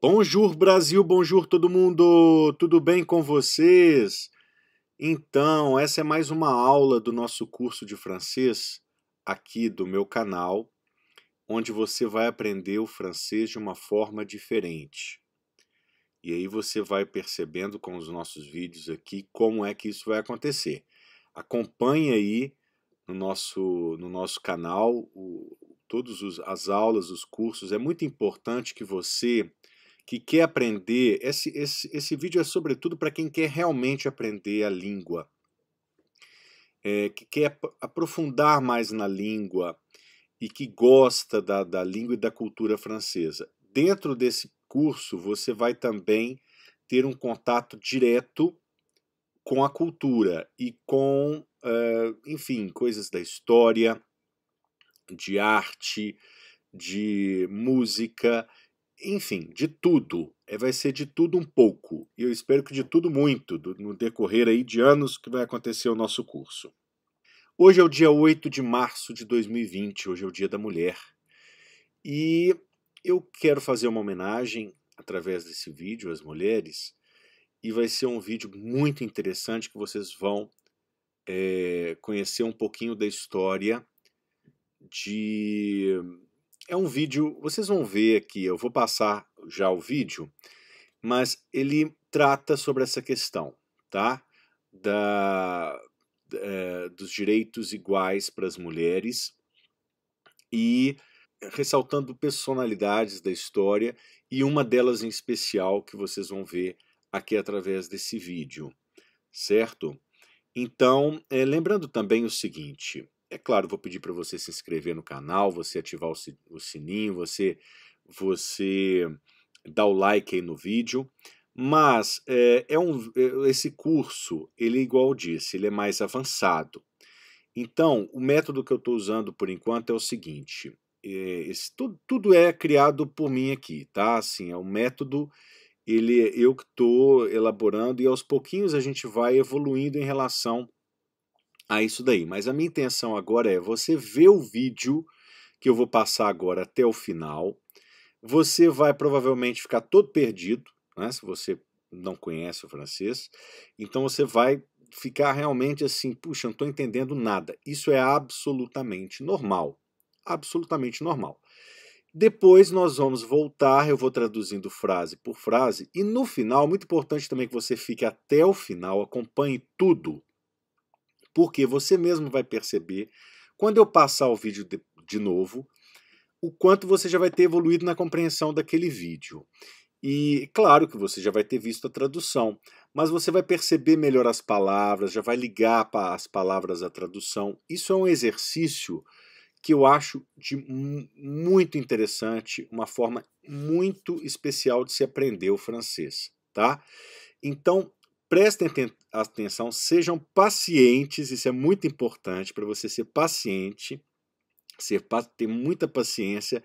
Bonjour Brasil, bonjour todo mundo, tudo bem com vocês? Então, essa é mais uma aula do nosso curso de francês aqui do meu canal, onde você vai aprender o francês de uma forma diferente. E aí você vai percebendo com os nossos vídeos aqui como é que isso vai acontecer. Acompanhe aí no nosso, no nosso canal o, todas as aulas, os cursos. É muito importante que você que quer aprender, esse, esse, esse vídeo é sobretudo para quem quer realmente aprender a língua, é, que quer aprofundar mais na língua e que gosta da, da língua e da cultura francesa. Dentro desse curso, você vai também ter um contato direto com a cultura e com, uh, enfim, coisas da história, de arte, de música enfim, de tudo. É, vai ser de tudo um pouco. E eu espero que de tudo muito do, no decorrer aí de anos que vai acontecer o nosso curso. Hoje é o dia 8 de março de 2020, hoje é o Dia da Mulher. E eu quero fazer uma homenagem através desse vídeo às mulheres. E vai ser um vídeo muito interessante que vocês vão é, conhecer um pouquinho da história de é um vídeo, vocês vão ver aqui, eu vou passar já o vídeo, mas ele trata sobre essa questão, tá? Da, é, dos direitos iguais para as mulheres e ressaltando personalidades da história e uma delas em especial que vocês vão ver aqui através desse vídeo, certo? Então, é, lembrando também o seguinte: é claro, vou pedir para você se inscrever no canal, você ativar o sininho, você, você dar o like aí no vídeo. Mas é, é um, eh, esse curso, ele igual eu disse, ele é mais avançado. Então, o método que eu estou usando por enquanto é o seguinte: eh, esse, tudo, tudo é criado por mim aqui, tá? Assim, é um método ele é, eu que estou elaborando e aos pouquinhos a gente vai evoluindo em relação a isso daí. Mas a minha intenção agora é você ver o vídeo que eu vou passar agora até o final. Você vai provavelmente ficar todo perdido, né, se você não conhece o francês. Então você vai ficar realmente assim, puxa, não estou entendendo nada. Isso é absolutamente normal. Absolutamente normal. Depois nós vamos voltar, eu vou traduzindo frase por frase, e no final, muito importante também que você fique até o final, acompanhe tudo, porque você mesmo vai perceber, quando eu passar o vídeo de, de novo, o quanto você já vai ter evoluído na compreensão daquele vídeo. E claro que você já vai ter visto a tradução, mas você vai perceber melhor as palavras, já vai ligar as palavras à tradução. Isso é um exercício que eu acho de muito interessante, uma forma muito especial de se aprender o francês, tá? Então, prestem atenção, sejam pacientes, isso é muito importante para você ser paciente, ser, ter muita paciência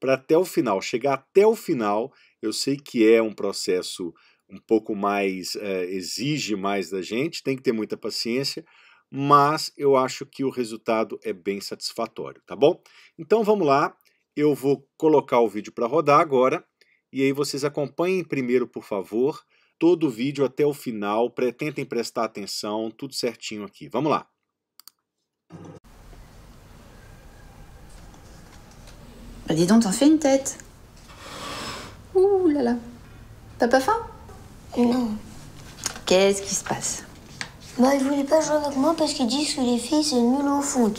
para até o final, chegar até o final. Eu sei que é um processo um pouco mais, é, exige mais da gente, tem que ter muita paciência, mas eu acho que o resultado é bem satisfatório, tá bom? Então vamos lá, eu vou colocar o vídeo para rodar agora e aí vocês acompanhem primeiro, por favor Tout le vidéo, até o final, tentem prestar attention. Tout certinho aqui. Vamos lá! Bah dis donc, t'en fais une tête. Ouh là là. T'as pas faim Non. Qu'est-ce qui se passe Bah, ils voulaient pas jouer avec moi parce qu'ils disent que les filles, c'est nul au foot.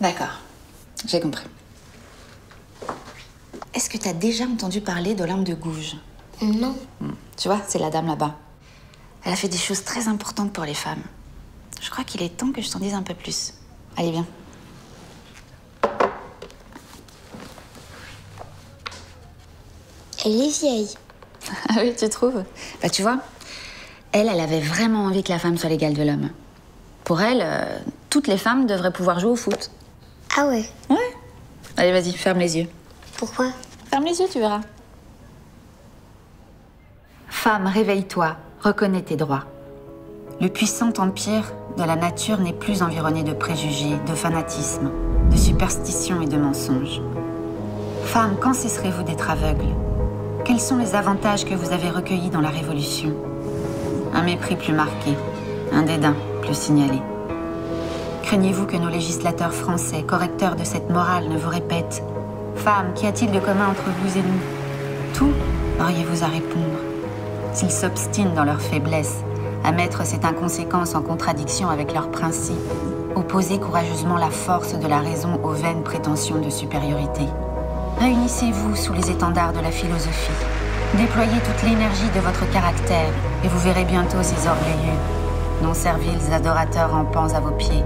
D'accord. J'ai compris. Est-ce que t'as déjà entendu parler de d'Olympe de gouge non. Hmm. Tu vois, c'est la dame là-bas. Elle a fait des choses très importantes pour les femmes. Je crois qu'il est temps que je t'en dise un peu plus. Allez, viens. Elle est vieille. ah oui, tu trouves Bah tu vois, elle, elle avait vraiment envie que la femme soit l'égale de l'homme. Pour elle, euh, toutes les femmes devraient pouvoir jouer au foot. Ah ouais Ouais. Allez, vas-y, ferme les yeux. Pourquoi Ferme les yeux, tu verras. Femme, réveille-toi, reconnais tes droits. Le puissant empire de la nature n'est plus environné de préjugés, de fanatisme, de superstitions et de mensonges. Femme, quand cesserez-vous d'être aveugle Quels sont les avantages que vous avez recueillis dans la Révolution Un mépris plus marqué, un dédain plus signalé. Craignez-vous que nos législateurs français, correcteurs de cette morale, ne vous répètent Femme, qu'y a-t-il de commun entre vous et nous Tout auriez-vous à répondre s'ils s'obstinent dans leur faiblesse, à mettre cette inconséquence en contradiction avec leurs principes, opposer courageusement la force de la raison aux vaines prétentions de supériorité. Réunissez-vous sous les étendards de la philosophie. Déployez toute l'énergie de votre caractère et vous verrez bientôt ces orgueilleux, non serviles adorateurs en pans à vos pieds,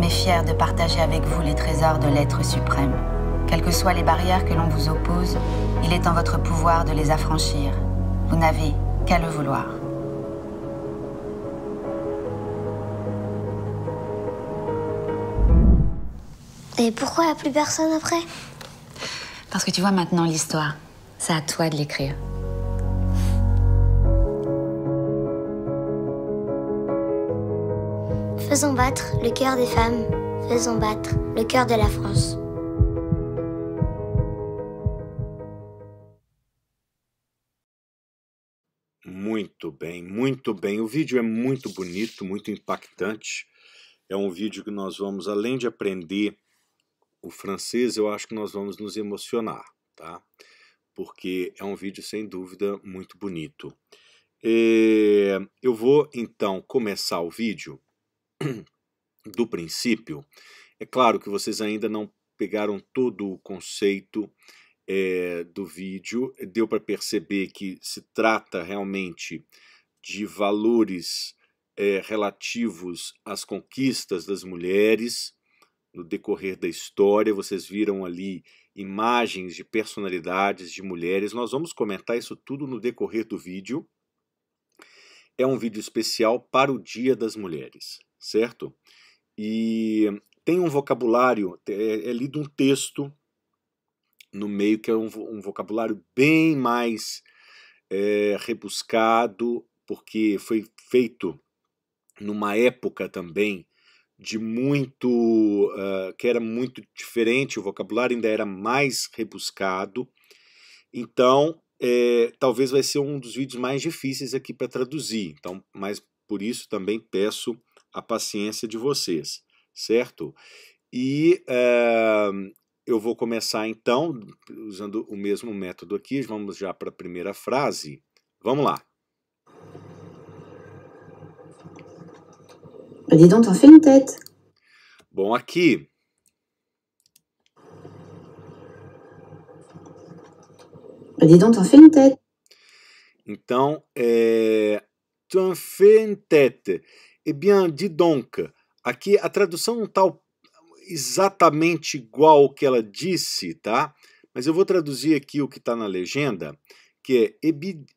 mais fiers de partager avec vous les trésors de l'être suprême. Quelles que soient les barrières que l'on vous oppose, il est en votre pouvoir de les affranchir. Vous n'avez qu'à le vouloir. Et pourquoi il a plus personne après Parce que tu vois maintenant l'histoire. C'est à toi de l'écrire. Faisons battre le cœur des femmes, faisons battre le cœur de la France. Muito bem, o vídeo é muito bonito, muito impactante. É um vídeo que nós vamos, além de aprender o francês, eu acho que nós vamos nos emocionar, tá? Porque é um vídeo, sem dúvida, muito bonito. E é, eu vou, então, começar o vídeo do princípio. É claro que vocês ainda não pegaram todo o conceito é, do vídeo, deu para perceber que se trata realmente de valores é, relativos às conquistas das mulheres no decorrer da história. Vocês viram ali imagens de personalidades de mulheres. Nós vamos comentar isso tudo no decorrer do vídeo. É um vídeo especial para o Dia das Mulheres, certo? E tem um vocabulário, é, é lido um texto no meio que é um, um vocabulário bem mais é, rebuscado, porque foi feito numa época também de muito uh, que era muito diferente, o vocabulário ainda era mais rebuscado. Então, é, talvez vai ser um dos vídeos mais difíceis aqui para traduzir. Então, mas por isso também peço a paciência de vocês, certo? E uh, eu vou começar então usando o mesmo método aqui. Vamos já para a primeira frase. Vamos lá. Bah, dis donc, t'en fais une tête. Bom, aqui. Bah, dis donc, t'en fais une tête. Então, é. Tu fais une tête. Eh bien, dis donc. Aqui a tradução não está exatamente igual ao que ela disse, tá? Mas eu vou traduzir aqui o que está na legenda que é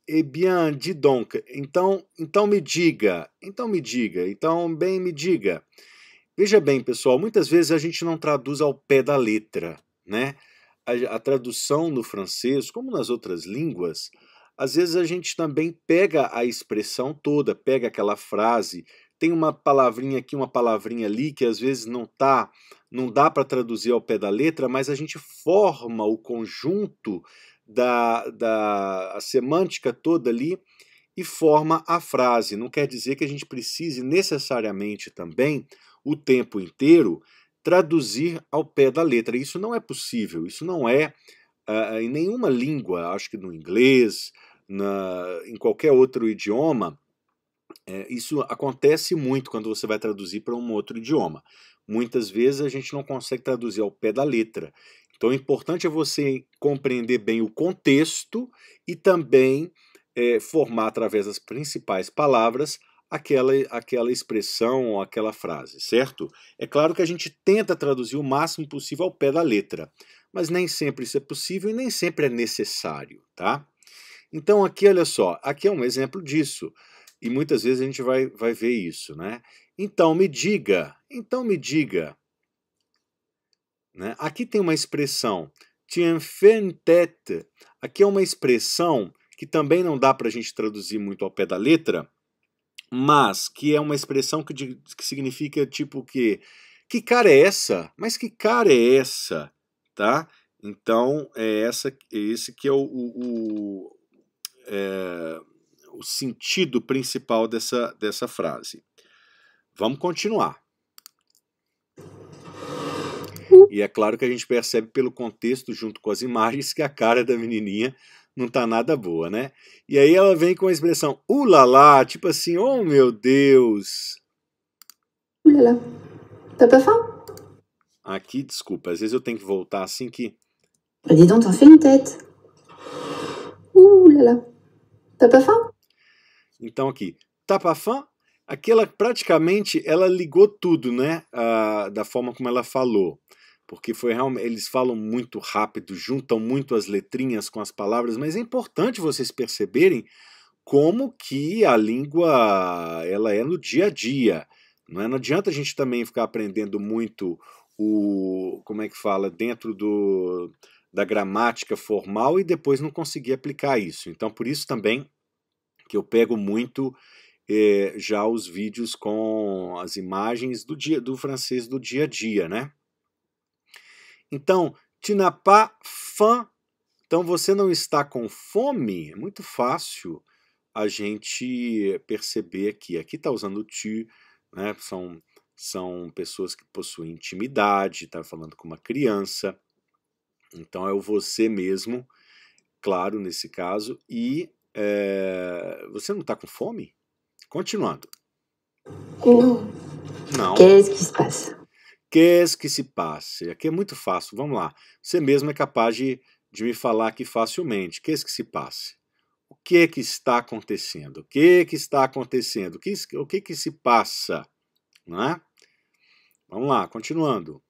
eh bien dis donc, então, então me diga, então me diga, então bem me diga. Veja bem, pessoal, muitas vezes a gente não traduz ao pé da letra, né? A, a tradução no francês, como nas outras línguas, às vezes a gente também pega a expressão toda, pega aquela frase, tem uma palavrinha aqui, uma palavrinha ali que às vezes não tá, não dá para traduzir ao pé da letra, mas a gente forma o conjunto da, da semântica toda ali e forma a frase. Não quer dizer que a gente precise necessariamente também o tempo inteiro traduzir ao pé da letra. Isso não é possível, isso não é uh, em nenhuma língua, acho que no inglês, na, em qualquer outro idioma. É, isso acontece muito quando você vai traduzir para um outro idioma. Muitas vezes a gente não consegue traduzir ao pé da letra. Então, o é importante é você compreender bem o contexto e também é, formar, através das principais palavras, aquela, aquela expressão aquela frase, certo? É claro que a gente tenta traduzir o máximo possível ao pé da letra, mas nem sempre isso é possível e nem sempre é necessário, tá? Então, aqui, olha só, aqui é um exemplo disso. E muitas vezes a gente vai, vai ver isso, né? Então me diga, então me diga, né? Aqui tem uma expressão, tien Aqui é uma expressão que também não dá para a gente traduzir muito ao pé da letra, mas que é uma expressão que, que significa tipo que que cara é essa? Mas que cara é essa? Tá? Então é essa, é esse que é o, o, o, é, o sentido principal dessa, dessa frase. Vamos continuar. E é claro que a gente percebe pelo contexto, junto com as imagens, que a cara da menininha não tá nada boa, né? E aí ela vem com a expressão ulalá, tipo assim, oh meu Deus. Ulala. tá pra falar? Aqui, desculpa, às vezes eu tenho que voltar assim que. Dis donc, t'en fais une tête. Ulalá. tá, tá pas falar? Então aqui, tá pas faim? Aqui ela praticamente ela ligou tudo, né? Ah, da forma como ela falou porque foi realmente eles falam muito rápido, juntam muito as letrinhas com as palavras, mas é importante vocês perceberem como que a língua ela é no dia a dia. Não, é? não adianta a gente também ficar aprendendo muito o como é que fala dentro do, da gramática formal e depois não conseguir aplicar isso. Então por isso também que eu pego muito eh, já os vídeos com as imagens do dia do francês do dia a dia, né? Então, tinapá fã. Então, você não está com fome? É muito fácil a gente perceber aqui. aqui está usando o ti, né? São, são pessoas que possuem intimidade, está falando com uma criança. Então, é o você mesmo, claro, nesse caso. E é, você não está com fome? Continuando. Não. Não. é isso que se passa? Qu'est-ce que se passe? Aqui é muito fácil, vamos lá. Você mesmo é capaz de, de me falar aqui facilmente. Qu'est-ce que se passe? O que é que está acontecendo? O que é que está acontecendo? O que, o que, é que se passa? Não é? Vamos lá, continuando.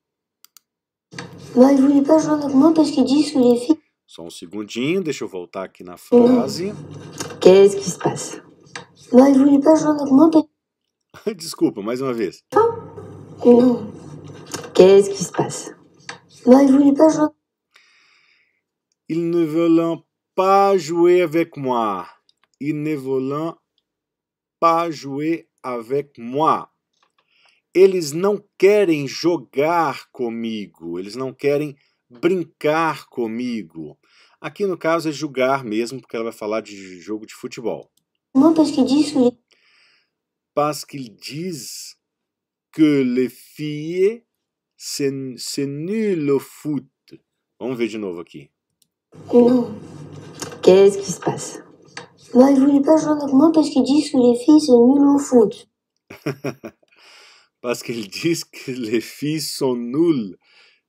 Só um segundinho, deixa eu voltar aqui na frase. Qu'est-ce que se passe? Desculpa, mais uma vez. Não. Qu'est-ce qui se passe Non, ils voulaient pas jouer. Ils ne veulent pas jouer avec moi. Ils ne veulent pas jouer avec moi. Eles não querem jogar comigo. Eles não querem brincar comigo. Aqui no caso é jogar mesmo, porque ela vai falar de jogo de futebol. Não, parce que diz que... Parce qu'il diz que les filles C'est nul au foot. Vamos ver de novo aqui. Não. Qu'est-ce qui se passe não il voulait pas jouer avec moi parce qu'ils que les filles sont nulles au foot. parce qu'ils disent que les filles sont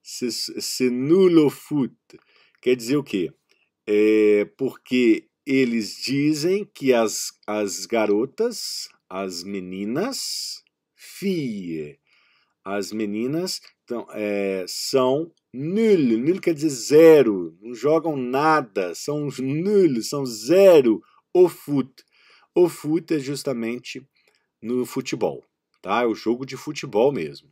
C'est nul au foot. Quer dizer o quê? É porque eles dizem que as, as garotas, as meninas, fie, as meninas então, é, são nul. Nul quer dizer zero. Não jogam nada. São os nul, são zero. O foot. O foot é justamente no futebol. Tá? É o jogo de futebol mesmo.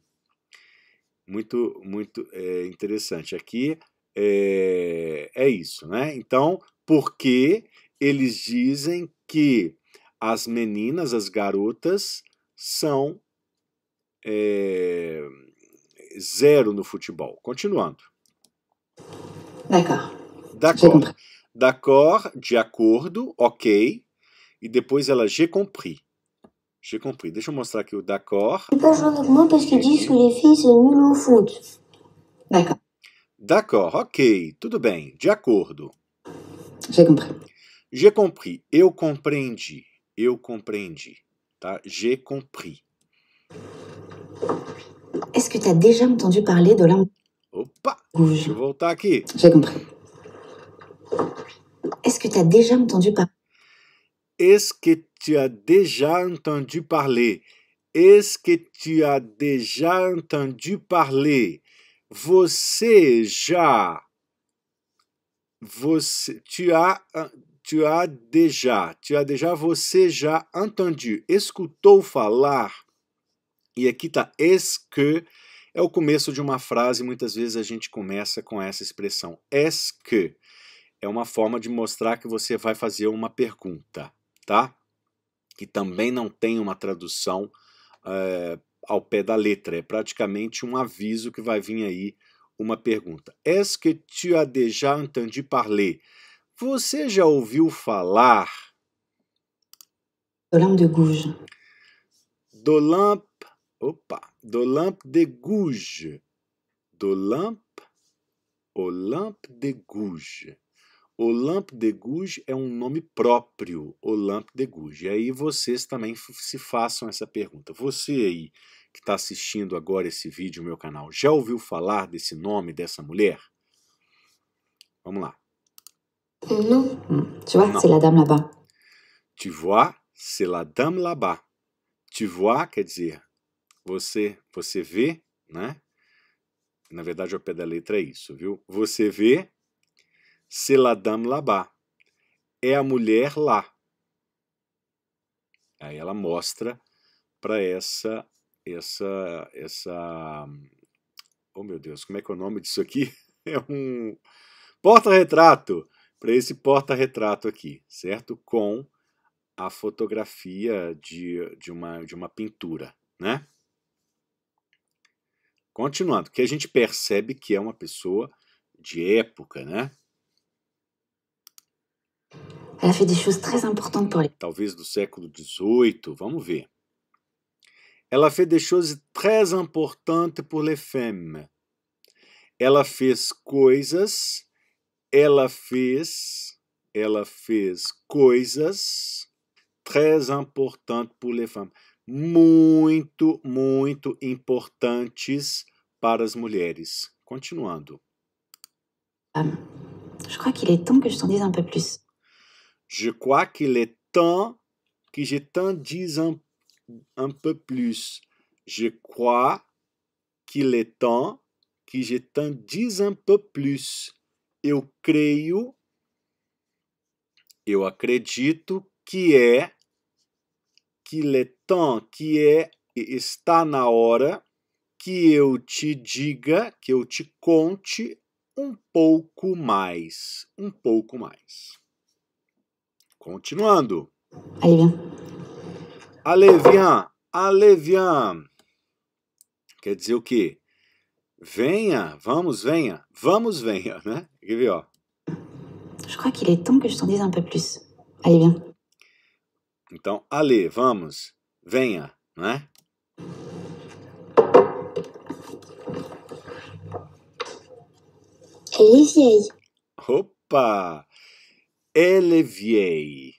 Muito, muito é, interessante. Aqui é, é isso, né? Então, porque eles dizem que as meninas, as garotas, são é, zero no futebol. Continuando. D'accord. D'accord. D'accord, de acordo, ok. E depois ela j'ai compris. J'ai compris. Deixa eu mostrar aqui o d'accord. D'accord. D'accord, ok, tudo bem, de acordo. J'ai compris. J'ai compris. Eu compreendi. Eu compreendi. Tá? J'ai compris. Est-ce que tu as déjà entendu parler de l'angle J'ai compris. Est-ce que tu as déjà entendu parler Est-ce que tu as déjà entendu parler Est-ce que tu as déjà entendu parler Você já Você tu as tu as déjà, tu as déjà você já entendu, escutou falar E aqui está es que, é o começo de uma frase, muitas vezes a gente começa com essa expressão es que. É uma forma de mostrar que você vai fazer uma pergunta, tá? Que também não tem uma tradução é, ao pé da letra, é praticamente um aviso que vai vir aí uma pergunta. Est-ce que tu as déjà entendu parler? Você já ouviu falar? Dolan de Gouges. Dolin Opa! Do Lamp de Gouges. Do Lamp, o Lamp de Gouges. O Lamp de Gouges é um nome próprio, o Lamp de Gouges. E aí vocês também se façam essa pergunta. Você aí que está assistindo agora esse vídeo no meu canal, já ouviu falar desse nome, dessa mulher? Vamos lá. Não. Tu vois, c'est la dame là-bas. Tu vois, c'est la dame là-bas. Tu vois quer dizer você, você vê, né? Na verdade, o pé da letra é isso, viu? Você vê Seladam Labá. É a mulher lá. Aí ela mostra para essa essa essa Oh meu Deus, como é que é o nome disso aqui? É um porta-retrato, para esse porta-retrato aqui, certo? Com a fotografia de, de, uma, de uma pintura, né? Continuando, que a gente percebe que é uma pessoa de época, né? Ela fez des choses très importantes pour Talvez do século XVIII, vamos ver. Ela fez des choses très importantes pour les femmes. Ela fez coisas, ela fez, ela fez coisas très importantes pour les femmes muito, muito importantes para as mulheres. Continuando. Ah, je crois qu'il est temps que je t'en dise un peu plus. Je crois qu'il est temps que je t'en dise un, un peu plus. Je crois qu'il est temps que je t'en dise un peu plus. Eu creio, eu acredito que é qu'il est temps, que é está na hora que eu te diga, que eu te conte um pouco mais, um pouco mais. Continuando. Né? alevian viens. viens. Quer dizer o quê? Venha, vamos, venha. Vamos, venha, né? Quer ver, ó. Je crois qu'il est temps que je t'en dise un peu plus. Allez, viens. Então, Ale, vamos, venha, né? Eleviei. Opa! Eleviei.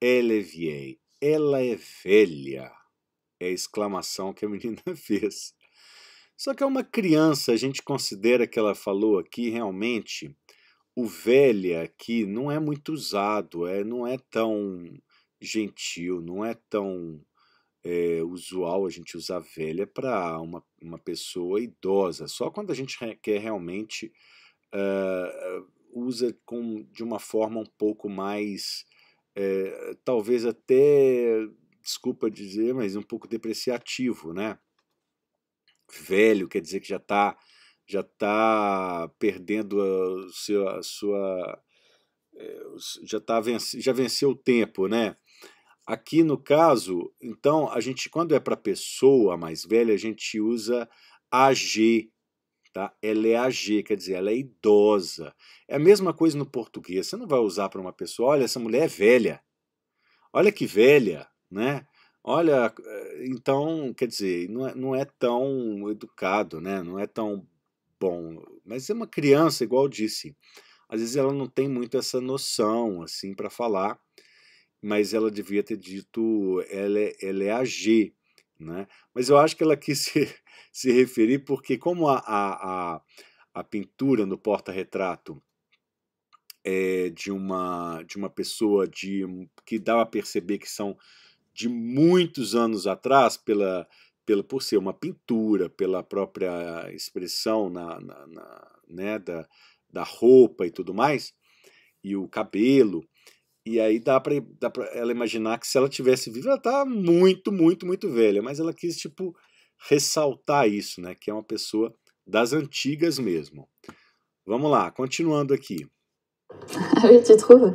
Eleviei. Ela é velha. É a exclamação que a menina fez. Só que é uma criança, a gente considera que ela falou aqui realmente o velha aqui não é muito usado, é, não é tão gentil, não é tão é, usual a gente usar velha para uma, uma pessoa idosa. Só quando a gente quer realmente uh, usa com, de uma forma um pouco mais, é, talvez até, desculpa dizer, mas um pouco depreciativo, né? Velho quer dizer que já está já tá perdendo a, a sua eh, já tá venci, já venceu o tempo, né? Aqui no caso, então, a gente, quando é para pessoa mais velha, a gente usa AG, tá? Ela é AG, quer dizer, ela é idosa. É a mesma coisa no português. Você não vai usar para uma pessoa, olha, essa mulher é velha. Olha que velha, né? Olha, eh, então, quer dizer, não é, não é tão educado, né? Não é tão bom. Mas é uma criança, igual eu disse. Às vezes ela não tem muito essa noção, assim, para falar mas ela devia ter dito ela é, ela é a G. Né? Mas eu acho que ela quis se, se referir porque, como a, a, a, a pintura no porta-retrato é de uma, de uma pessoa de, que dá a perceber que são de muitos anos atrás, pela, pela, por ser uma pintura, pela própria expressão na, na, na né, da, da roupa e tudo mais, e o cabelo, e aí dá pra, dá pra ela imaginar que se ela tivesse viva, ela tá muito, muito, muito velha. Mas ela quis, tipo, ressaltar isso, né? Que é uma pessoa das antigas mesmo. Vamos lá, continuando aqui. a oui, tu trouves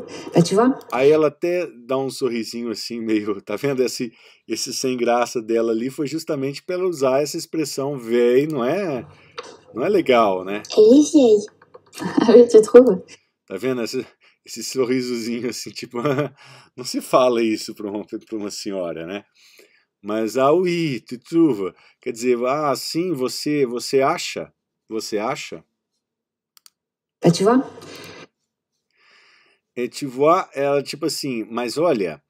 tu Aí ela até dá um sorrisinho assim, meio. Tá vendo? Esse, esse sem graça dela ali foi justamente para usar essa expressão véi, não é? Não é legal, né? Ei, ei. a ah, oui, tu trouves Tá vendo? Essa, esse sorrisozinho assim, tipo, não se fala isso para uma, uma senhora, né? Mas ah, ui, tu quer dizer, ah, sim, você, você acha? Você acha? Et é tu vois? É tu vois, é, ela tipo assim, mas olha,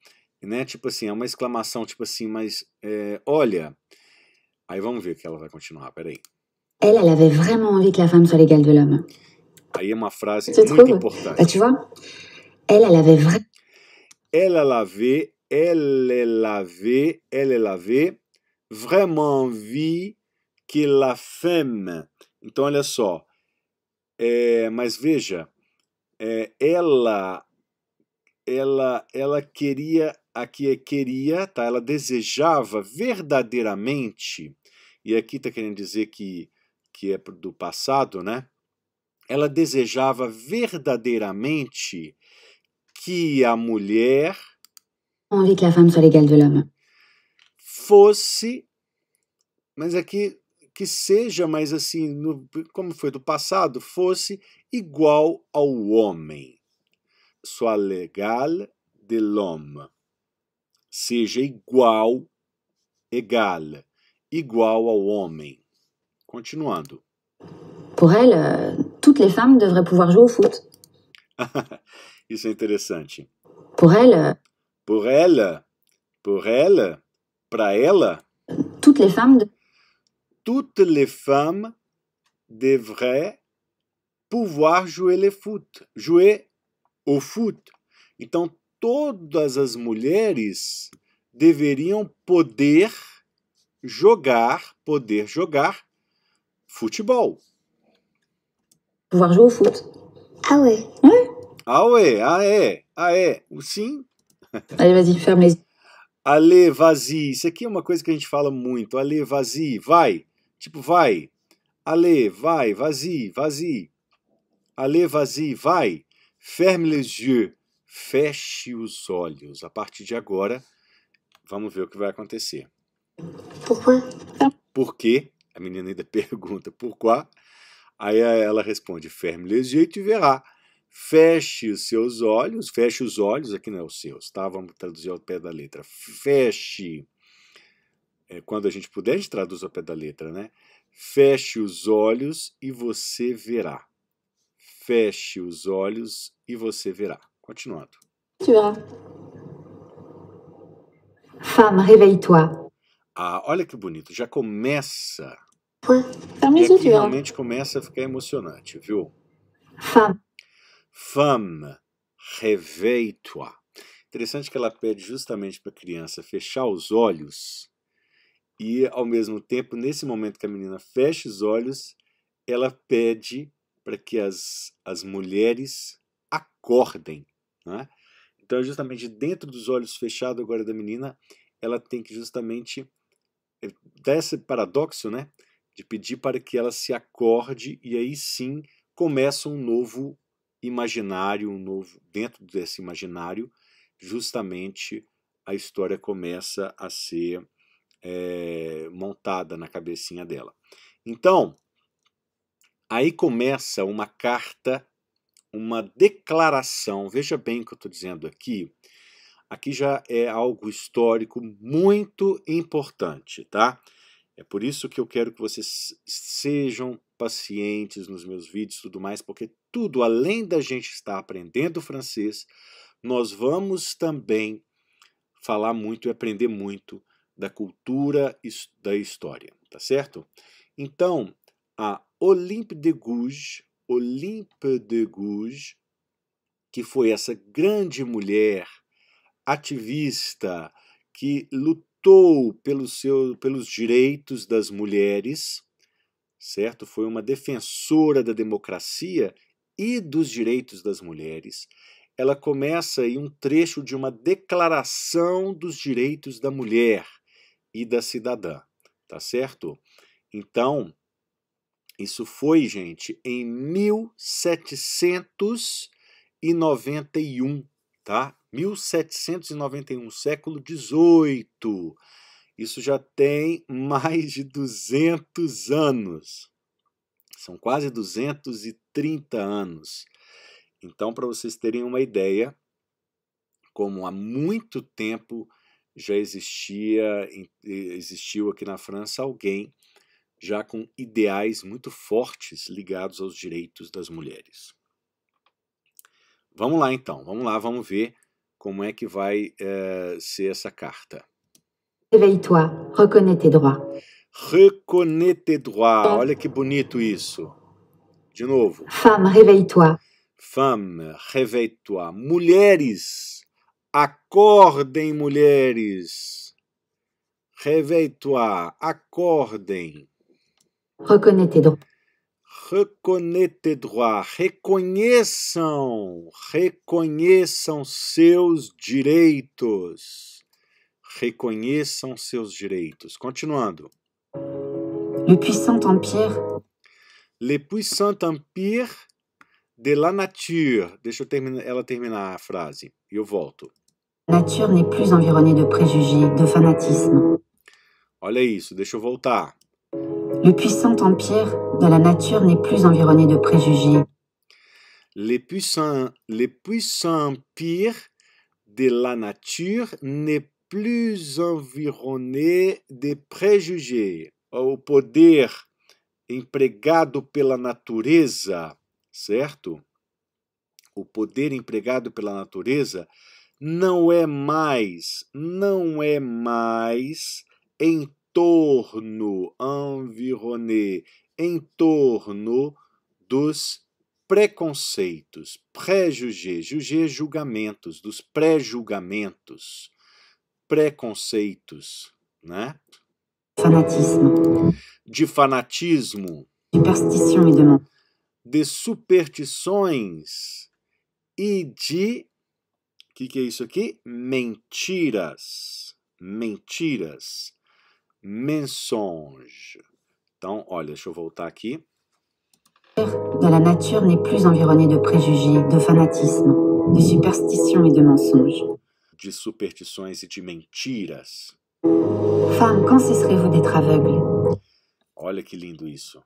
né? Tipo assim, é uma exclamação, tipo assim, mas é, olha. Aí vamos ver que ela vai continuar, peraí. ela ela avait vraiment envie que la femme soit l'égale de l'homme. Aí é uma frase muito importante. Bah, tu vois, elle, elle avait vraiment. Elle, elle avait, elle, elle vraiment envie que la femme. Então, olha só. É, mas veja, é, ela, ela, ela queria, aqui é queria, tá? Ela desejava verdadeiramente, e aqui está querendo dizer que, que é do passado, né? ela desejava verdadeiramente que a mulher envie que a femme de l'homme. Fosse, mas aqui é que seja, mas assim, no, como foi do passado, fosse igual ao homem. sua legal de l'homme. Seja igual, egal, igual ao homem. Continuando. Por ela, toutes les femmes devraient pouvoir jouer au foot. Isso é interessante. Pour elle. Pour elles. Pour elles. Para ela. Toutes les femmes. De... Toutes les femmes devraient pouvoir jouer le foot. Jouer au foot. Então, todas as mulheres deveriam poder jogar, poder jogar futebol pouvoir jouer au foot. Ah ouais Ouais. Ah ouais, ah é, ah é. Sim. Allez, vas-y, ferme les Allez, vas-y. Isso aqui é uma coisa que a gente fala muito. Allez, vas-y, vai. Tipo, vai. Allez, vai, vas-y, vas-y. Allez, vas-y, vai. Ferme les yeux. Feche os olhos. A partir de agora, vamos ver o que vai acontecer. Por quê? Por quê? A menina ainda pergunta por quê? Aí ela responde: ferme les jeito e verá. Feche os seus olhos, feche os olhos, aqui não é os seus, tá? Vamos traduzir ao pé da letra. Feche. É, quando a gente puder, a gente traduz ao pé da letra, né? Feche os olhos e você verá. Feche os olhos e você verá. Continuando. Femme, réveille-toi. Ah, olha que bonito, já começa Femme tá aqui realmente começa a ficar emocionante, viu? Femme. Femme, reveito. toi Interessante que ela pede justamente para a criança fechar os olhos e, ao mesmo tempo, nesse momento que a menina fecha os olhos, ela pede para que as, as mulheres acordem. Né? Então, é justamente dentro dos olhos fechados agora da menina, ela tem que justamente. Eh, Dá esse paradoxo, né? de pedir para que ela se acorde e aí sim começa um novo imaginário, um novo dentro desse imaginário, justamente a história começa a ser é, montada na cabecinha dela. Então, aí começa uma carta, uma declaração. Veja bem o que eu estou dizendo aqui. Aqui já é algo histórico muito importante, tá? É por isso que eu quero que vocês sejam pacientes nos meus vídeos e tudo mais, porque tudo além da gente estar aprendendo francês, nós vamos também falar muito e aprender muito da cultura e da história, tá certo? Então, a Olympe de Gouges, Olympe de Gouges, que foi essa grande mulher ativista que lutou lutou pelo seu, pelos direitos das mulheres, certo? Foi uma defensora da democracia e dos direitos das mulheres. Ela começa em um trecho de uma declaração dos direitos da mulher e da cidadã, tá certo? Então, isso foi, gente, em 1791 tá? 1791, século XVIII. Isso já tem mais de 200 anos. São quase 230 anos. Então, para vocês terem uma ideia, como há muito tempo já existia existiu aqui na França alguém já com ideais muito fortes ligados aos direitos das mulheres. Vamos lá então, vamos lá, vamos ver como é que vai é, ser essa carta. Éveille-toi, reconnais tes droits. Reconnais tes droits, olha que bonito isso. De novo. Femme, réveille-toi. Femme, réveille-toi. Mulheres, acordem, mulheres. Réveille-toi, acordem. Reconnais tes droits. Reconnaîtez-droit, reconheçam, reconheçam seus direitos. Reconheçam seus direitos. Continuando. Le puissant empire. Le puissant empire de la nature. Deixa eu terminar, ela terminar a frase e eu volto. Nature n'est plus environnée de préjugés, de fanatisme. Olha isso, deixa eu voltar. Le puissant empire de la nature n'est plus environné de préjugés. Le puissant, empire de la nature n'est plus environné de préjugés. O poder empregado pela natureza, certo? O poder empregado pela natureza não é mais, não é mais em torno, environné, em torno dos preconceitos, pré-jugé, julgamentos, dos pré-julgamentos, preconceitos, né? Fanatismo. De fanatismo. Superstição de superstições e de o que, que é isso aqui? Mentiras. Mentiras mensonge. Então, olha, deixa eu voltar aqui. De la nature n'est plus environnée de préjugés, de fanatisme, de superstição et de mensonges. De superstições e de mentiras. Femme, quand cesserez-vous d'être aveugle Olha que lindo isso.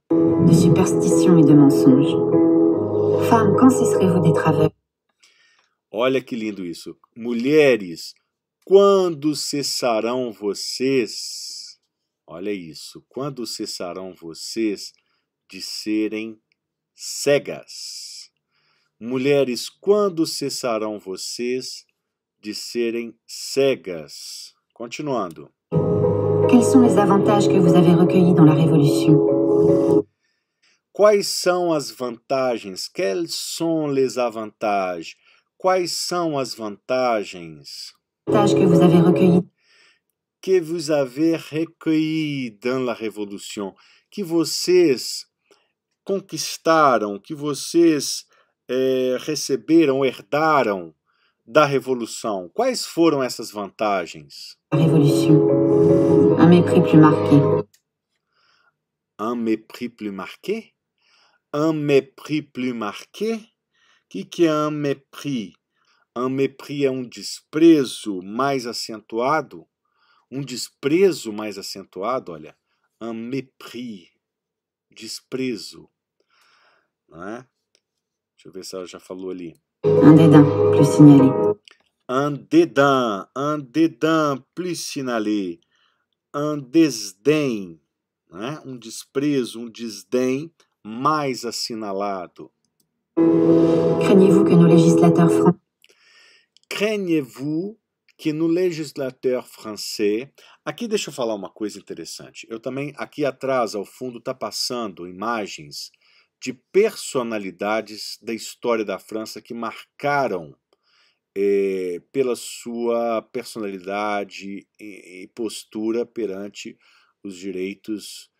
De superstição et de mensonges. Femme, quand cesserez-vous d'être aveugle Olha que lindo isso. Mulheres, quando cessarão vocês Olha isso. Quando cessarão vocês de serem cegas? Mulheres, quando cessarão vocês de serem cegas? Continuando. Quels são os vantagens que você avez na Revolução? Quais são as vantagens? Quels sont les avantages? Quais são as vantagens? Vantagens que vous avez recueillis que vous avez recueilli dans la Révolution, que vocês conquistaram, que vocês é, receberam, herdaram da Revolução? Quais foram essas vantagens? Revolução. Un mépris plus marqué. Un mépris plus marqué? Un mépris plus marqué? O que, que é un mépris? Un mépris é um desprezo mais acentuado? um desprezo mais acentuado, olha, un mépris, desprezo. Não é? Deixa eu ver se ela já falou ali. Un dédain, plus signalé. Un dédain, un dédain, plus signalé. Un desdém, né? um desprezo, um desdém mais assinalado. Craignez-vous que nos législateurs français. Craignez-vous que no legislateur français. Aqui deixa eu falar uma coisa interessante. Eu também, aqui atrás, ao fundo, está passando imagens de personalidades da história da França que marcaram é, pela sua personalidade e, e, postura perante os direitos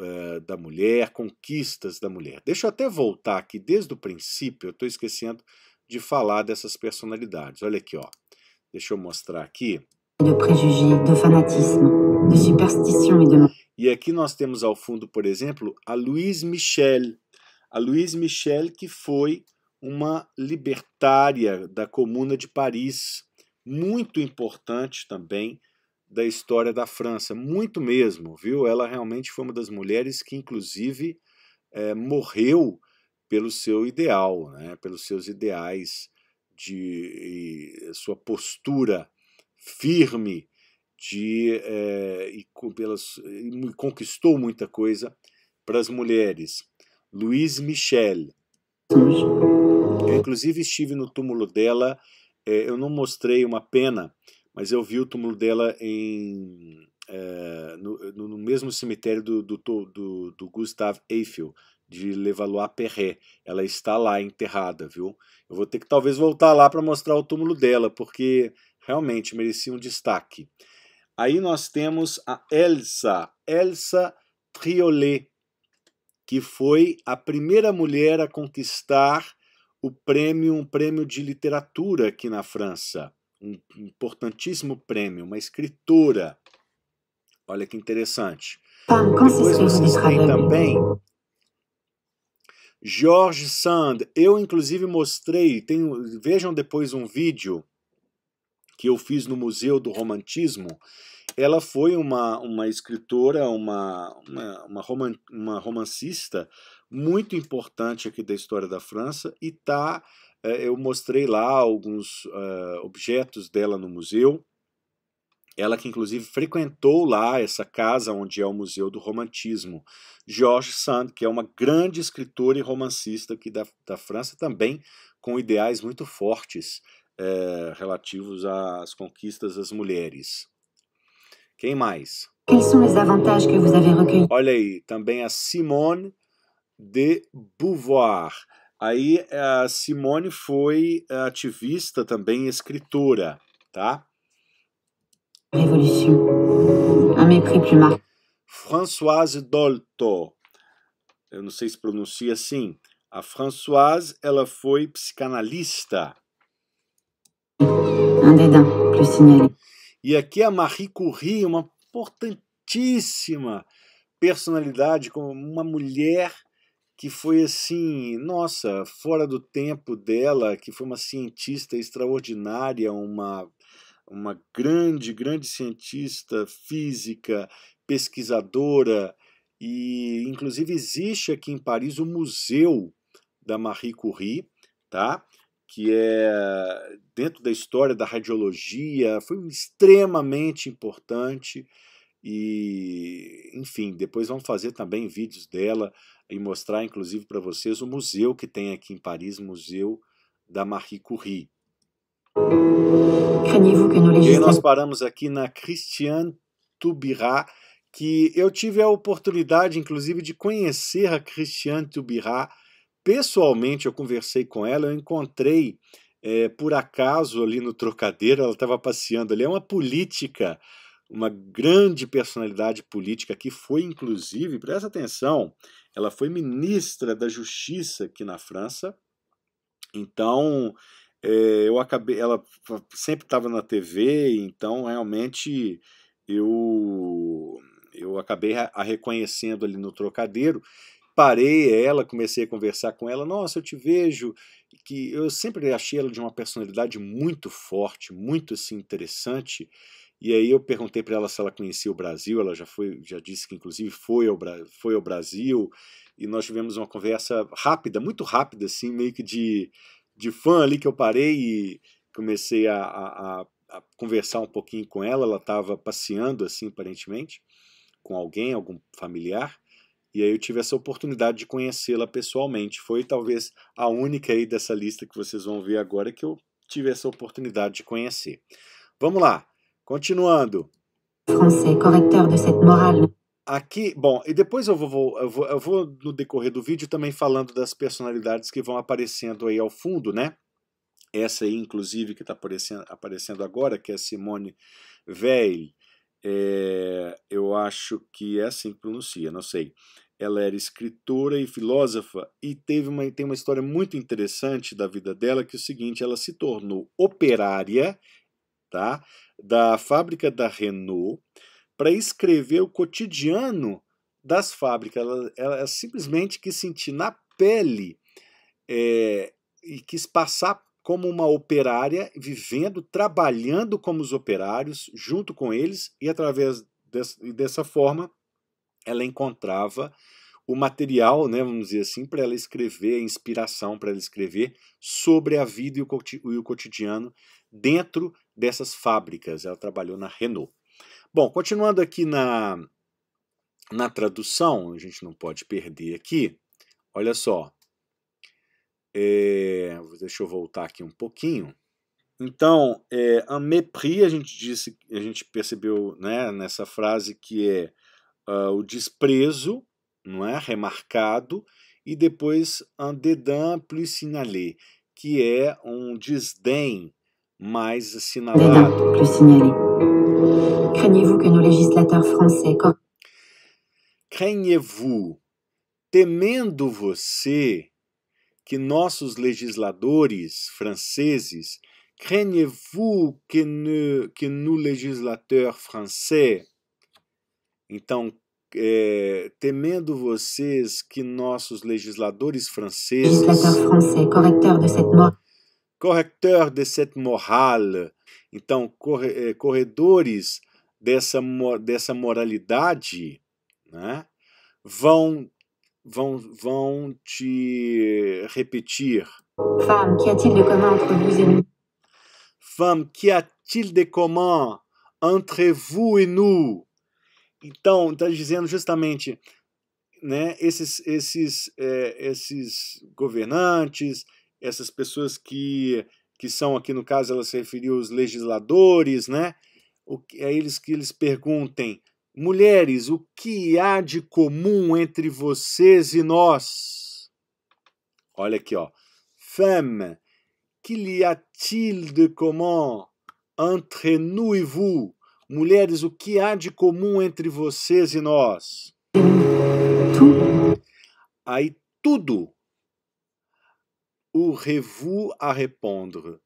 é, da mulher, conquistas da mulher. Deixa eu até voltar aqui desde o princípio, eu estou esquecendo de falar dessas personalidades. Olha aqui, ó. Deixa eu mostrar aqui. De préjugés, de fanatismo, de superstição e de... E aqui nós temos ao fundo, por exemplo, a Louise Michel. A Louise Michel que foi uma libertária da Comuna de Paris, muito importante também da história da França, muito mesmo, viu? Ela realmente foi uma das mulheres que, inclusive, é, morreu pelo seu ideal, né? pelos seus ideais de eh, sua postura firme de é, e pelas, e conquistou muita coisa para as mulheres. Luiz Michel. Eu, inclusive, estive no túmulo dela. É, eu não mostrei uma pena, mas eu vi o túmulo dela em, é, no, no, mesmo cemitério do, do, do, do Gustave Eiffel, de Levallois Perret. Ela está lá enterrada, viu? Eu vou ter que talvez voltar lá para mostrar o túmulo dela, porque realmente merecia um destaque. Aí nós temos a Elsa, Elsa Triolet, que foi a primeira mulher a conquistar o prêmio, um prêmio de literatura aqui na França, um importantíssimo prêmio, uma escritora. Olha que interessante. Depois vocês têm também George Sand, eu inclusive mostrei, vejam depois um vídeo que eu fiz no Museu do Romantismo. Ela foi uma, uma escritora, uma, uma, uma, roman, uma romancista muito importante aqui da história da França e tá, eh, eu mostrei lá alguns uh, objetos dela no museu. Ela que inclusive frequentou lá essa casa onde é o Museu do Romantismo. Georges Sand, que é uma grande escritora e romancista aqui da, da França, também com ideais muito fortes é, relativos às conquistas das mulheres. Quem mais? Quais são os vantagens que você recolhidos? Olha aí, também a Simone de Beauvoir. Aí a Simone foi ativista também, escritora, tá? Révolution. Un mépris plus marqué. Françoise Dolto. Eu não sei se pronuncia assim. A Françoise, ela foi psicanalista. Um dédain plus signalé. E aqui a Marie Curie, uma importantíssima personalidade, como uma mulher que foi assim, nossa, fora do tempo dela, que foi uma cientista extraordinária, uma uma grande, grande cientista física, pesquisadora, e inclusive existe aqui em Paris o Museu da Marie Curie, tá? que é dentro da história da radiologia, foi extremamente importante e, enfim, depois vamos fazer também vídeos dela e mostrar inclusive para vocês o museu que tem aqui em Paris, Museu da Marie Curie. E aí nós paramos aqui na Christiane Tubirá, que eu tive a oportunidade, inclusive, de conhecer a Christiane Tubirá pessoalmente. Eu conversei com ela, eu encontrei é, por acaso ali no Trocadeiro, ela estava passeando ali. É uma política, uma grande personalidade política que foi, inclusive, presta atenção, ela foi ministra da Justiça aqui na França. Então, é, eu acabei, ela sempre estava na TV, então realmente eu eu acabei a reconhecendo ali no trocadeiro. Parei ela, comecei a conversar com ela. Nossa, eu te vejo que eu sempre achei ela de uma personalidade muito forte, muito assim, interessante. E aí eu perguntei para ela se ela conhecia o Brasil, ela já foi, já disse que inclusive foi ao, foi ao Brasil, e nós tivemos uma conversa rápida, muito rápida assim, meio que de de fã ali que eu parei e comecei a, a, a conversar um pouquinho com ela. Ela estava passeando, assim, aparentemente, com alguém, algum familiar. E aí eu tive essa oportunidade de conhecê-la pessoalmente. Foi talvez a única aí dessa lista que vocês vão ver agora que eu tive essa oportunidade de conhecer. Vamos lá, continuando. Français, correcteur de cette morale aqui, bom, e depois eu vou, vou, eu vou, eu vou no decorrer do vídeo também falando das personalidades que vão aparecendo aí ao fundo, né? Essa aí, inclusive, que está aparecendo, aparecendo agora, que é Simone Veil é, eu acho que é assim que pronuncia, não sei. Ela era escritora e filósofa e teve uma, tem uma história muito interessante da vida dela, que é o seguinte, ela se tornou operária tá, da fábrica da Renault, para escrever o cotidiano das fábricas. Ela, ela simplesmente quis sentir na pele é, e quis passar como uma operária, vivendo, trabalhando como os operários, junto com eles, e através dessa, dessa forma ela encontrava o material, né, vamos dizer assim, para ela escrever, a inspiração para ela escrever sobre a vida e o cotidiano dentro dessas fábricas. Ela trabalhou na Renault. Bom, continuando aqui na, na tradução, a gente não pode perder aqui. Olha só. É, deixa eu voltar aqui um pouquinho. Então, é, un mépris, a gente disse, a gente percebeu né, nessa frase que é uh, o desprezo, não é? Remarcado, e depois un dédain plus signalé, que é um desdém mais assinalado. Dédain plus signalé. Craignez-vous que nos législateurs français. Craignez-vous, temendo você que nossos legisladores franceses, craignez-vous que, ne, que nos législateurs français. Então, é, temendo vocês que nossos legisladores franceses. Legislateur français, correcteur de cette morale. Correcteur de cette morale então, eh, corredores dessa, dessa moralidade né, vão, vão, vão te repetir. Femme, que a t de commun entre vous et nous? Femme, qu'y a-t-il de commun entre vous et nous? Então, está dizendo justamente, né, esses, esses, é, esses governantes, essas pessoas que que são aqui no caso ela se referiu aos legisladores, né? O, é eles que eles perguntem, mulheres, o que há de comum entre vocês e nós? Olha aqui, ó. Femme, qu'il y a-t-il de commun entre nous et vous? Mulheres, o que há de comum entre vocês e nós? Aí tudo ou vou a répondre.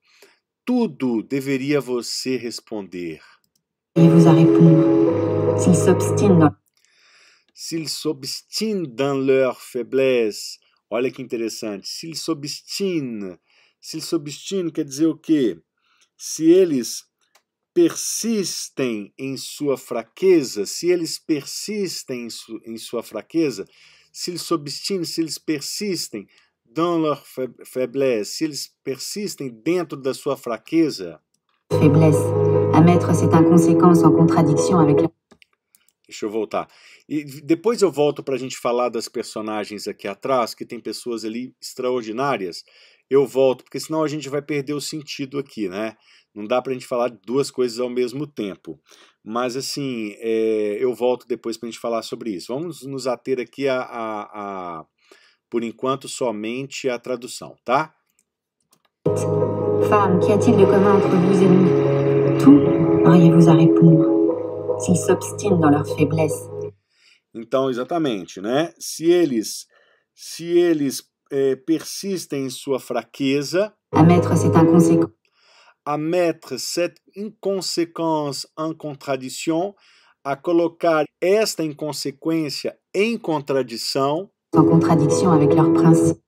Tudo deveria você responder. S'ils s'obstinent Se S'ils s'obstinent dans leur faiblesse. Olha que interessante. S'ils s'obstinent. S'ils s'obstinent quer dizer o quê? Se eles persistem em sua fraqueza, se eles persistem em, su, em sua fraqueza, se eles obstinam, se eles persistem, dans leur faiblesse, se eles persistem dentro da sua fraqueza, faiblesse, A mettre cette inconséquence en contradiction avec la Deixa eu voltar. E depois eu volto para a gente falar das personagens aqui atrás, que tem pessoas ali extraordinárias. Eu volto, porque senão a gente vai perder o sentido aqui, né? Não dá para a gente falar duas coisas ao mesmo tempo. Mas, assim, é, eu volto depois para a gente falar sobre isso. Vamos nos ater aqui a, a, a por enquanto somente a tradução, tá? Femme, qu'y a-t-il de commun entre vous et nous Tout, auriez-vous à répondre S'ils s'obstinent dans leur faiblesse. Então, exatamente, né? Se eles, se eles é, persistem em sua fraqueza. A mettre cette inconséquence. A mettre cette inconséquence en contradiction. A colocar esta inconsequência em contradição. en contradiction avec leurs principes.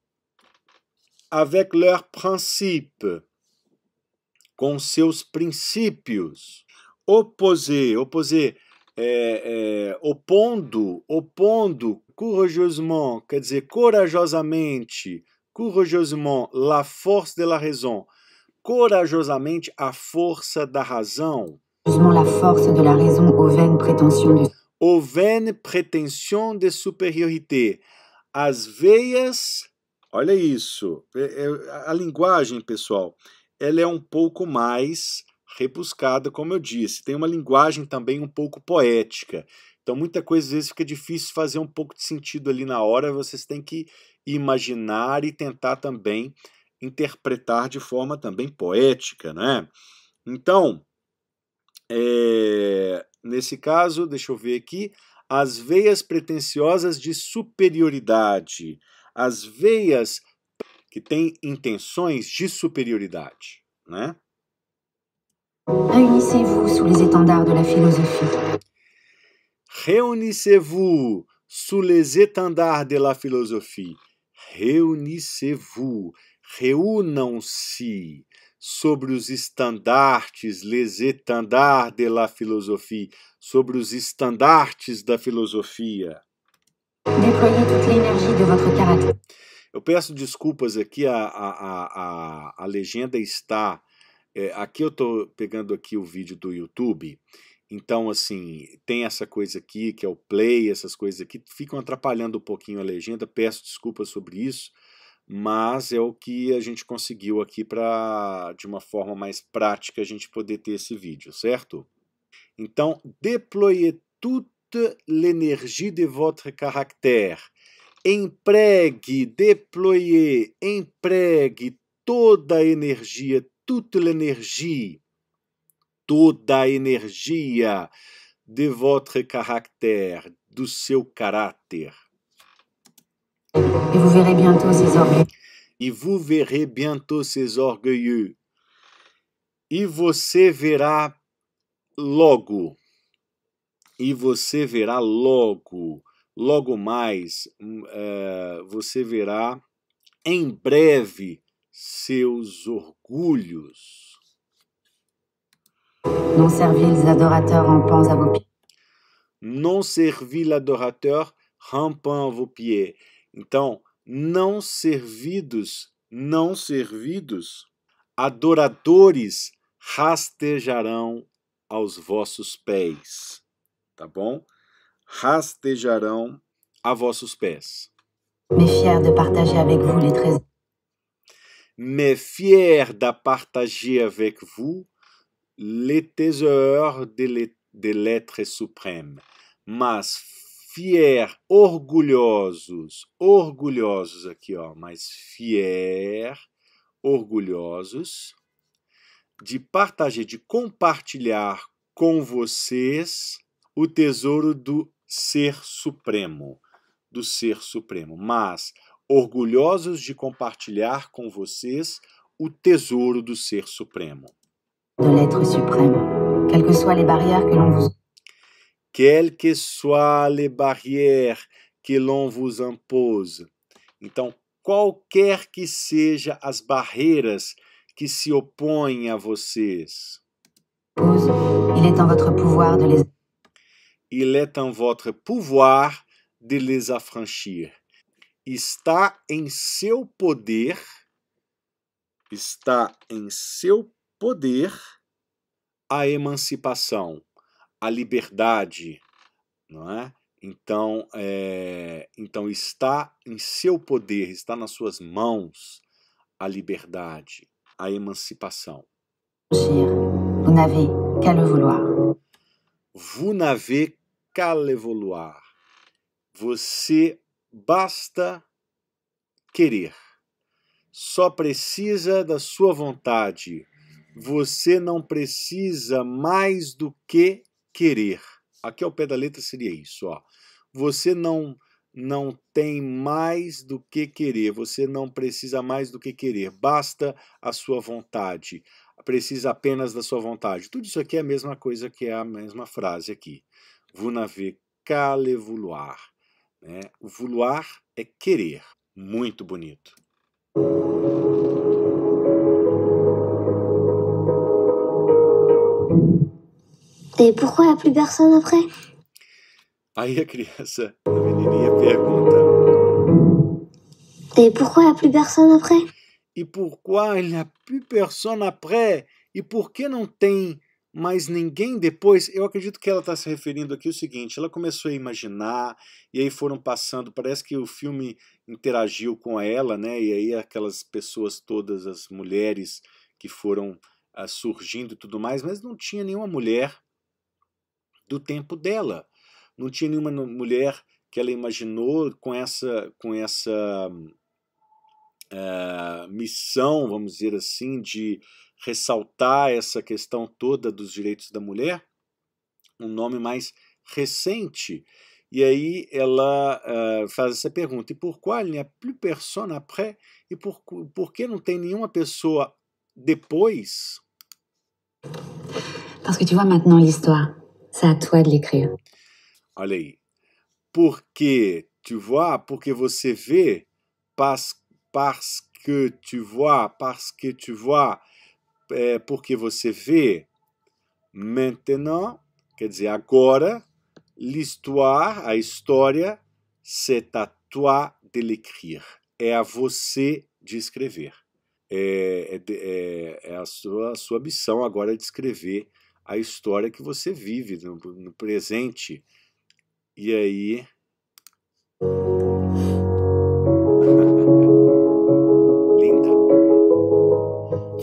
Avec leurs principes. com seus princípios. Opposer, opposer, é, é, eh, eh, opondo, opondo courageusement, quer dizer corajosamente, courageusement, la force de la raison, corajosamente a força da razão. la force de la raison aux vaines prétentions de, aux vaines prétentions de supériorité. as veias. Olha isso, é, é, a linguagem, pessoal, ela é um pouco mais rebuscada, como eu disse. Tem uma linguagem também um pouco poética. Então, muita coisa às vezes fica difícil fazer um pouco de sentido ali na hora, vocês têm que imaginar e tentar também interpretar de forma também poética, é? Então, é, nesse caso, deixa eu ver aqui, as veias pretensiosas de superioridade, as veias que têm intenções de superioridade, né? Réunissez-vous sous les étendards de la philosophie. Réunissez-vous sous les étendards de la philosophie. Reunissez-vous, reúnam se sobre os estandartes, les étendards de la philosophie, sobre os estandartes da filosofia. Eu peço desculpas aqui, a, a, a, a legenda está. É, aqui eu estou pegando aqui o vídeo do YouTube. Então, assim, tem essa coisa aqui, que é o play, essas coisas aqui, ficam atrapalhando um pouquinho a legenda. Peço desculpas sobre isso mas é o que a gente conseguiu aqui para, de uma forma mais prática, a gente poder ter esse vídeo, certo? Então, déployez toute l'énergie de votre caractère. Empregue, déployez, empregue toda a energia, toute l'énergie, toda a energia de votre caractère, do seu caráter. Et vous verrez bientôt E vous verrez bientôt orgueilleux. você verá logo. E você verá logo. Logo mais, uh, você verá em breve seus orgulhos. Não serviles adorateurs rampant à vos pieds. Non serviles adorateurs rampants à vos pieds. Então, não servidos, não servidos, adoradores rastejarão aos vossos pés. Tá bom? Rastejarão a vossos pés. Me fier de partager avec vous les trésors. Me fier de partager avec vous les trésors de l'être suprême. Mas fier, orgulhosos, orgulhosos aqui, ó, mas fier, orgulhosos de partager, de compartilhar com vocês o tesouro do ser supremo, do ser supremo, mas orgulhosos de compartilhar com vocês o tesouro do ser supremo. Do l'être supremo, quelles que soient les barrières que l'on vous quel que soit les barrières que l'on vous impose. Então, qualquer que seja as barreiras que se opõem a vocês. Il est en votre pouvoir de les Il est en votre pouvoir de les affranchir. Está em seu poder está em seu poder a emancipação a liberdade, não é? Então, é, então está em seu poder, está nas suas mãos a liberdade, a emancipação. Vous n'avez qu'à le vouloir. Vous n'avez qu'à le vouloir. Você basta querer. Só precisa da sua vontade. Você não precisa mais do que querer. Aqui ao pé da letra seria isso, ó. Você não não tem mais do que querer, você não precisa mais do que querer, basta a sua vontade, precisa apenas da sua vontade. Tudo isso aqui é a mesma coisa que é a mesma frase aqui. Vunave kale vouloir. Né? O é querer. Muito bonito. Et pourquoi a plus personne après Aí a criança, a menininha pergunta. Et pourquoi a plus personne après E porquê il a plus personne après? E por que não tem mais ninguém depois? Eu acredito que ela está se referindo aqui o seguinte: ela começou a imaginar, e aí foram passando, parece que o filme interagiu com ela, né? E aí aquelas pessoas todas, as mulheres que foram ah, surgindo e tudo mais, mas não tinha nenhuma mulher do tempo dela. Não tinha nenhuma mulher que ela imaginou com essa, com essa uh, missão, vamos dizer assim, de ressaltar essa questão toda dos direitos da mulher, um nome mais recente. E aí ela uh, faz essa pergunta: e por qual n'y a plus personne après? E por, por que não tem nenhuma pessoa depois? Porque que tu vois maintenant l'histoire. C'est à toi de l'écrire. Olha aí. Porque, tu vois, porque você vê, parce, parce que tu vois, parce que tu vois, é, porque você vê. Maintenant, quer dizer, agora, l'histoire, a história, c'est à toi de l'écrire. É a você de escrever. É, é, é, é a sua, a sua missão agora de escrever a história que você vive no, no presente. E aí. Linda.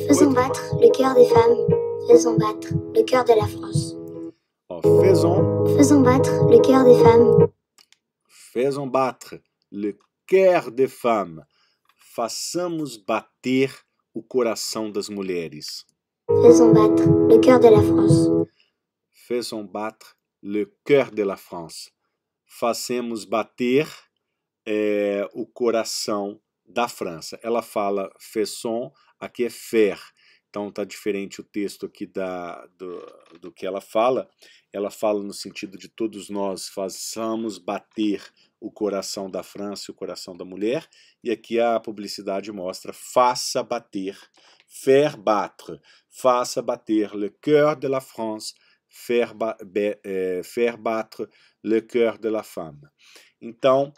Faisons battre le cœur des femmes, faisons battre le cœur de la France. Ó, faisons. Faisons battre le cœur des femmes. Faisons battre le cœur des femmes. Façamos bater o coração das mulheres. Faisons battre le cœur de la France. Faisons battre le cœur de la France. Facemos bater é, o coração da França. Ela fala faisons, aqui é faire. Então tá diferente o texto aqui da, do, do que ela fala. Ela fala no sentido de todos nós façamos bater o coração da França e o coração da mulher. E aqui a publicidade mostra faça bater, faire battre faça bater le cœur de la France, faire, ba be, eh, é, faire battre le cœur de la femme. Então,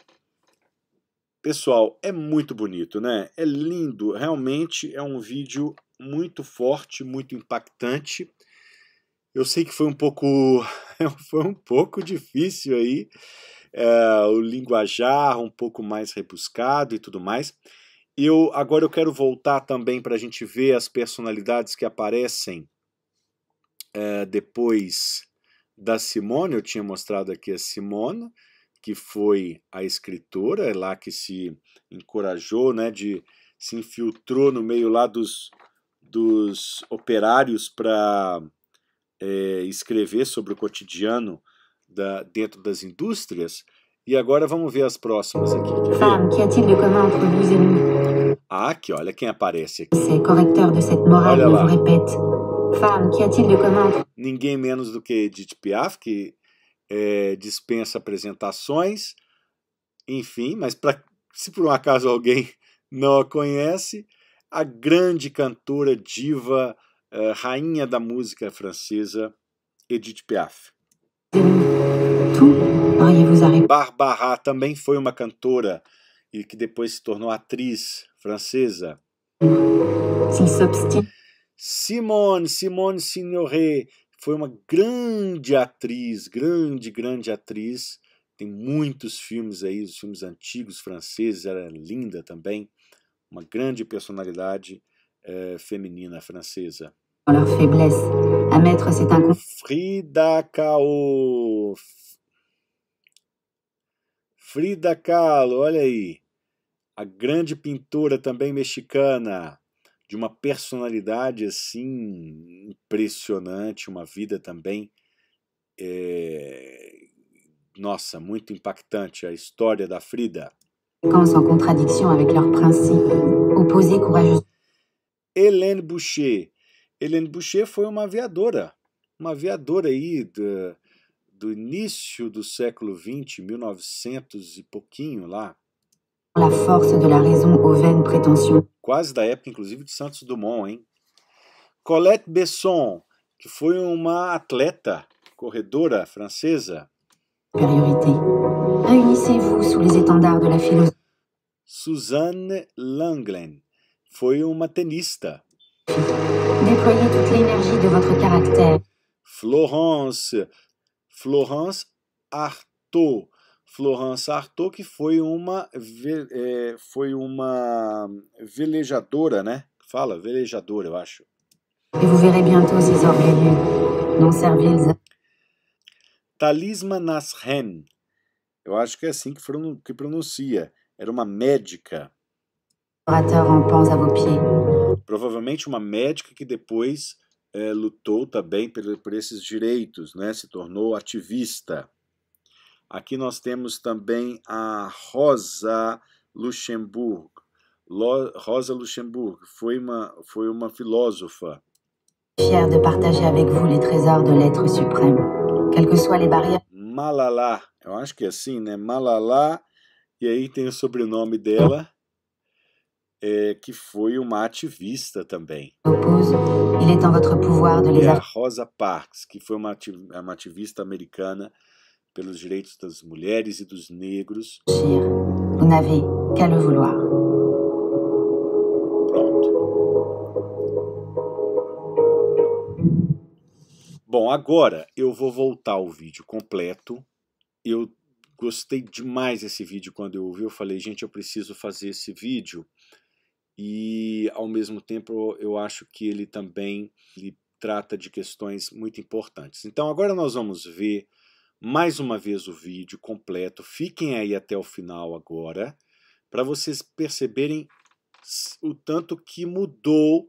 pessoal, é muito bonito, né? É lindo, realmente é um vídeo muito forte, muito impactante. Eu sei que foi um pouco, foi um pouco difícil aí, é, o linguajar um pouco mais rebuscado e tudo mais, eu agora eu quero voltar também para a gente ver as personalidades que aparecem é, depois da Simone. Eu tinha mostrado aqui a Simone, que foi a escritora, é lá que se encorajou, né, de se infiltrou no meio lá dos, dos operários para é, eh, escrever sobre o cotidiano da, dentro das indústrias. E agora vamos ver as próximas aqui. Femme, qu'y a-t-il de Ah, aqui, olha quem aparece aqui. de cette morale olha lá. Femme, qu'y a-t-il de Ninguém menos do que Edith Piaf, que é, dispensa apresentações. Enfim, mas pra, se por um acaso alguém não a conhece, a grande cantora, diva, é, rainha da música francesa, Edith Piaf. Barbara também foi uma cantora e que depois se tornou atriz francesa. Simone, Simone Signoret foi uma grande atriz, grande, grande atriz. Tem muitos filmes aí, os filmes antigos franceses, Era é linda também. Uma grande personalidade é, feminina francesa. Frida Kahlo, Frida Kahlo, olha aí, a grande pintora também mexicana, de uma personalidade assim impressionante, uma vida também, é... nossa, muito impactante a história da Frida. En contradiction avec leurs principes, opposés courageusement. Hélène Boucher. Hélène Boucher foi uma aviadora, uma aviadora aí. De do início do século XX, 1900 e pouquinho lá. La force de la raison aux vaines prétentions. Quase da época, inclusive, de Santos Dumont, hein? Colette Besson, que foi uma atleta, corredora francesa. Réunissez-vous sous les étendards de la philosophie. Suzanne Langlen foi uma tenista. Déployez toute l'énergie de votre caractère. Florence Florence Artaud. Florence Artaud, que foi uma, é, foi uma velejadora, né? Fala, velejadora, eu acho. E vous verrez bientôt ces orgueilleux Talisma Nasren. Eu acho que é assim que pronuncia. Era uma médica. Provavelmente uma médica que depois é, lutou também por, por esses direitos, né? se tornou ativista. Aqui nós temos também a Rosa Luxemburgo. Rosa Luxemburgo foi uma, foi uma filósofa. Fière de partager avec vous les trésors de l'être suprême, quelles que soient les barrières. Malala, eu acho que é assim, né? Malala, e aí tem o sobrenome dela é, que foi uma ativista também. É a Rosa Parks, que foi é uma, ativista americana pelos direitos das mulheres e dos negros. Pronto. Bom, agora eu vou voltar ao vídeo completo. Eu gostei demais desse vídeo quando eu ouvi. Eu falei, gente, eu preciso fazer esse vídeo e ao mesmo tempo eu acho que ele também ele trata de questões muito importantes. Então agora nós vamos ver mais uma vez o vídeo completo. Fiquem aí até o final agora para vocês perceberem o tanto que mudou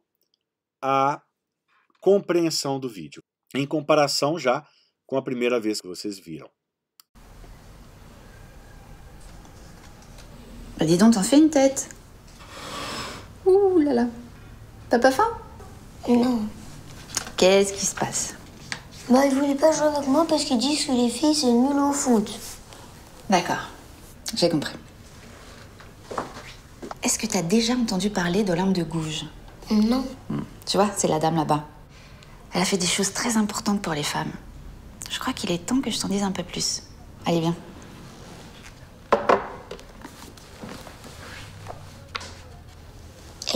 a compreensão do vídeo em comparação já com a primeira vez que vocês viram. Bah dis donc, t'en fais une tête Ouh là là. T'as pas faim Non. Qu'est-ce qui se passe Bah, ils voulaient pas jouer avec moi parce qu'ils disent que les filles, c'est nul au foot. D'accord. J'ai compris. Est-ce que t'as déjà entendu parler de d'Olympe de gouge Non. Hmm. Tu vois, c'est la dame là-bas. Elle a fait des choses très importantes pour les femmes. Je crois qu'il est temps que je t'en dise un peu plus. Allez, viens.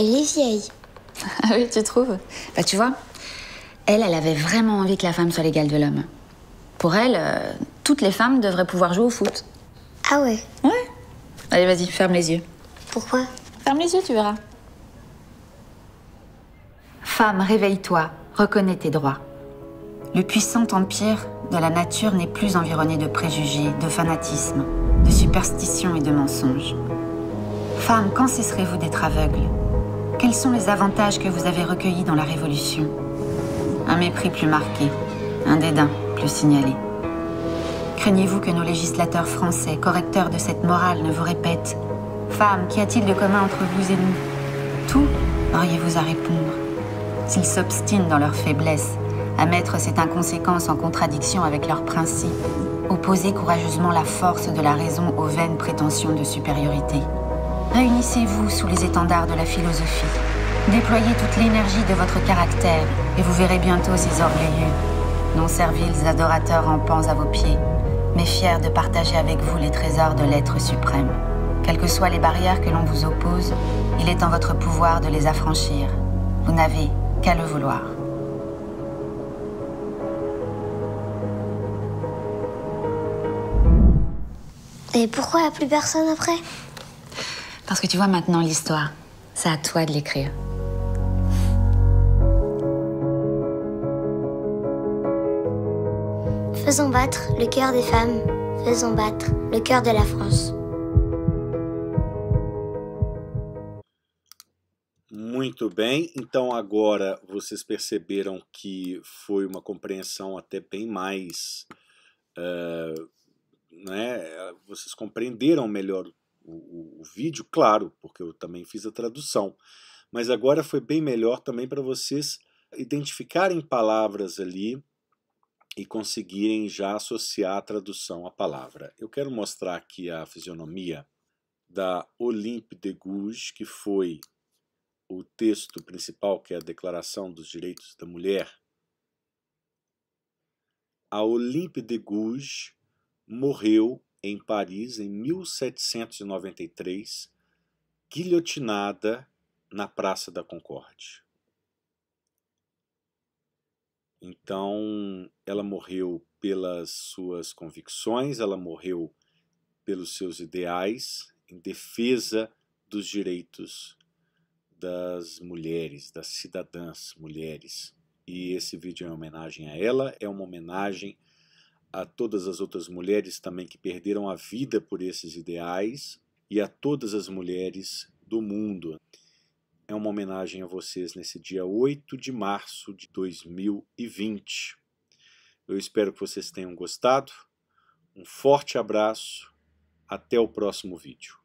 Elle est vieille. ah oui, tu trouves Bah tu vois, elle, elle avait vraiment envie que la femme soit l'égale de l'homme. Pour elle, euh, toutes les femmes devraient pouvoir jouer au foot. Ah ouais Ouais. Allez, vas-y, ferme les yeux. Pourquoi Ferme les yeux, tu verras. Femme, réveille-toi, reconnais tes droits. Le puissant empire de la nature n'est plus environné de préjugés, de fanatisme, de superstitions et de mensonges. Femme, quand cesserez-vous d'être aveugle quels sont les avantages que vous avez recueillis dans la Révolution Un mépris plus marqué, un dédain plus signalé. Craignez-vous que nos législateurs français, correcteurs de cette morale, ne vous répètent Femmes, qu'y a-t-il de commun entre vous et nous Tout, auriez-vous à répondre. S'ils s'obstinent dans leur faiblesse, à mettre cette inconséquence en contradiction avec leurs principes, opposer courageusement la force de la raison aux vaines prétentions de supériorité. Réunissez-vous sous les étendards de la philosophie. Déployez toute l'énergie de votre caractère et vous verrez bientôt ces orgueilleux, non serviles adorateurs en pans à vos pieds, mais fiers de partager avec vous les trésors de l'être suprême. Quelles que soient les barrières que l'on vous oppose, il est en votre pouvoir de les affranchir. Vous n'avez qu'à le vouloir. Et pourquoi il n'y a plus personne après parce que tu vois maintenant l'histoire. C'est à toi de l'écrire. Faisons battre le cœur des femmes. Faisons battre le cœur de la France. Muito bem, então agora vocês perceberam que foi uma compreensão até bem mais. Eh, né? Vocês compreenderam melhor o, o vídeo, claro, porque eu também fiz a tradução. Mas agora foi bem melhor também para vocês identificarem palavras ali e conseguirem já associar a tradução à palavra. Eu quero mostrar aqui a fisionomia da Olympe de Gouges, que foi o texto principal, que é a Declaração dos Direitos da Mulher. A Olympe de Gouges morreu em Paris em 1793, guilhotinada na Praça da Concorde. Então, ela morreu pelas suas convicções, ela morreu pelos seus ideais em defesa dos direitos das mulheres, das cidadãs mulheres. E esse vídeo é uma homenagem a ela, é uma homenagem a todas as outras mulheres também que perderam a vida por esses ideais e a todas as mulheres do mundo. É uma homenagem a vocês nesse dia 8 de março de 2020. Eu espero que vocês tenham gostado. Um forte abraço. Até o próximo vídeo.